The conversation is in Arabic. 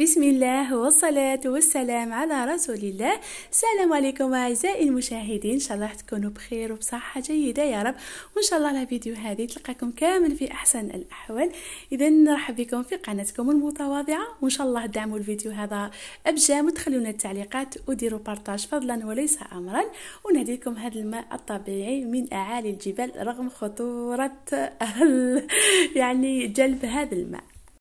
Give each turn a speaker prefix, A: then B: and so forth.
A: بسم الله والصلاة والسلام على رسول الله السلام عليكم أعزائي المشاهدين إن شاء الله تكونوا بخير وبصحة جيدة يا رب وإن شاء الله الفيديو هذه تلقاكم كامل في أحسن الأحوال إذا نرحب بكم في قناتكم المتواضعة وإن شاء الله دعموا الفيديو هذا أبجام وتخلونا التعليقات وديروا بارتاج فضلا وليس أمرا ونهديكم هذا الماء الطبيعي من أعالي الجبال رغم خطورة يعني جلب هذا الماء